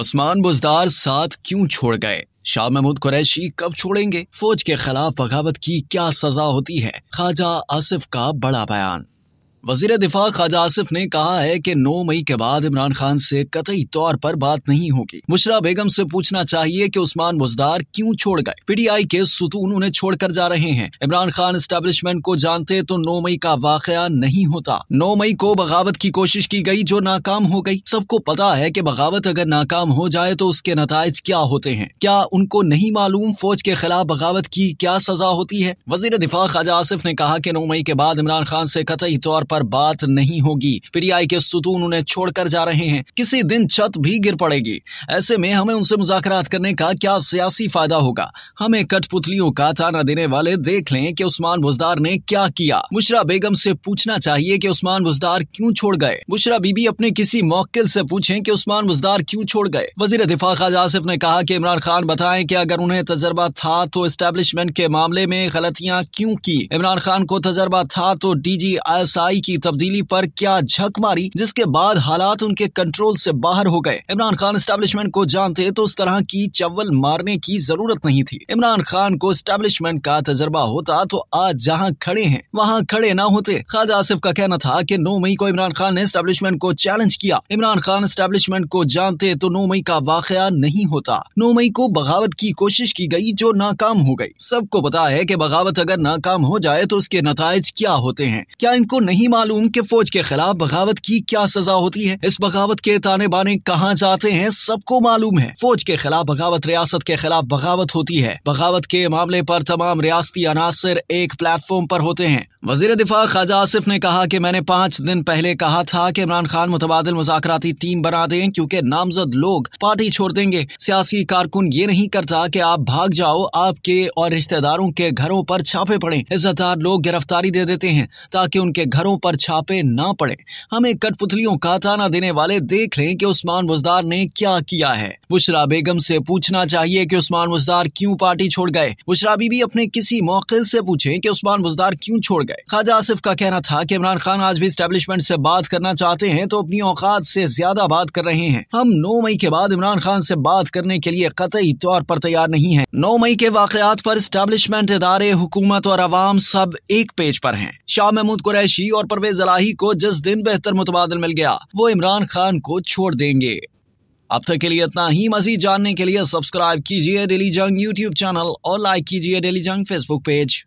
उस्मान बुजदार साथ क्यों छोड़ गए शाह महमूद कुरैशी कब छोड़ेंगे फौज के खिलाफ बगावत की क्या सजा होती है ख्वाजा आसिफ का बड़ा बयान वजीर दिफा ख्वाजा आसिफ ने कहा है कि 9 मई के बाद इमरान खान से कतई तौर पर बात नहीं होगी मुशरा बेगम से पूछना चाहिए कि उस्मान बुजदार क्यों छोड़ गए आई के सुतून उन्हें छोड़कर जा रहे हैं इमरान खान स्टैब्लिशमेंट को जानते तो नौ मई का वाकया नहीं होता नौ मई को बगावत की कोशिश की गई जो नाकाम हो गई सबको पता है की बगावत अगर नाकाम हो जाए तो उसके नतज क्या होते हैं क्या उनको नहीं मालूम फौज के खिलाफ बगावत की क्या सजा होती है वजीर दिफा ख्वाजा आसिफ ने कहा की नौ मई के बाद इमरान खान ऐसी कतई तौर पर बात नहीं होगी पीटीआई के सुतून उन्हें छोड़कर जा रहे हैं किसी दिन छत भी गिर पड़ेगी ऐसे में हमें उनसे मुजाकर करने का क्या सियासी फायदा होगा हमें कठपुतलियों का ताना देने वाले देख लें कि उस्मान बुजदार ने क्या किया बुशरा बेगम से पूछना चाहिए कि उस्मान बुजदार क्यों छोड़ गए बुशरा बीबी अपने किसी मौकिल से पूछें कि उस्मान बुजदार क्यों छोड़ गए वजीर दिफा खाजा आसिफ ने कहा कि इमरान खान बताएं कि अगर उन्हें तजर्बा था तो स्टैब्लिशमेंट के मामले में गलतियां क्यों की इमरान खान को तजर्बा था तो डी जी एस आई की तब्दीली पर क्या झक मारी जिसके बाद हालात उनके कंट्रोल से बाहर हो गए इमरान खान स्टैब्लिशमेंट को जानते तो उस तरह की चवल मारने की जरूरत नहीं थी इमरान खान को स्टैब्लिशमेंट का तजर्बा होता तो आज जहाँ खड़े हैं वहाँ खड़े न होते खाजा आसिफ का कहना था की नौ मई को इमरान खान ने स्टैब्लिशमेंट को चैलेंज किया इमरान खान स्टैब्लिशमेंट को जानते तो नौ मई का वाकया नहीं होता नौ मई को बगावत की कोशिश की गई जो नाकाम हो गई सबको पता है कि बगावत अगर नाकाम हो जाए तो उसके नतज क्या होते हैं क्या इनको नहीं मालूम कि फौज के खिलाफ बगावत की क्या सजा होती है इस बगावत के ताने बाने कहाँ जाते हैं सबको मालूम है फौज के खिलाफ बगावत रियासत के खिलाफ बगावत होती है बगावत के मामले पर तमाम रियासती अनासर एक प्लेटफॉर्म पर होते हैं वजीर दिफा ख्वाजा आसिफ ने कहा कि मैंने पांच दिन पहले कहा था कि इमरान खान मुतबादल मुजाकती टीम बना दें क्योंकि नामजद लोग पार्टी छोड़ देंगे सियासी कारकुन ये नहीं करता कि आप भाग जाओ आपके और रिश्तेदारों के घरों पर छापे पड़े इज्जतदार लोग गिरफ्तारी दे देते हैं ताकि उनके घरों पर छापे न पड़े हमें कठपुतलियों का ताना देने वाले देख लें कि उस्मान मुजदार ने क्या किया है बुशरा बेगम से पूछना चाहिए कि उस्मान मुजदार क्यों पार्टी छोड़ गए बुशरा बीबी अपने किसी मौके से पूछें कि उस्मान मुजदार क्यों छोड़ गए गए ख्वाजा आसिफ का कहना था कि इमरान खान आज भी स्टैब्लिशमेंट से बात करना चाहते हैं तो अपनी औकात से ज्यादा बात कर रहे हैं हम नौ मई के बाद इमरान खान से बात करने के लिए कतई तौर पर तैयार नहीं है नौ मई के वाकयात पर स्टैब्लिशमेंट इदारे हुकूमत और आवाम सब एक पेज पर है शाह महमूद कुरैशी और परवेज अलाही को जिस दिन बेहतर मुतबादल मिल गया वो इमरान खान को छोड़ देंगे अब तक के लिए इतना ही मजीद जानने के लिए सब्सक्राइब कीजिए डेली जंग यूट्यूब चैनल और लाइक कीजिए डेली जंग फेसबुक पेज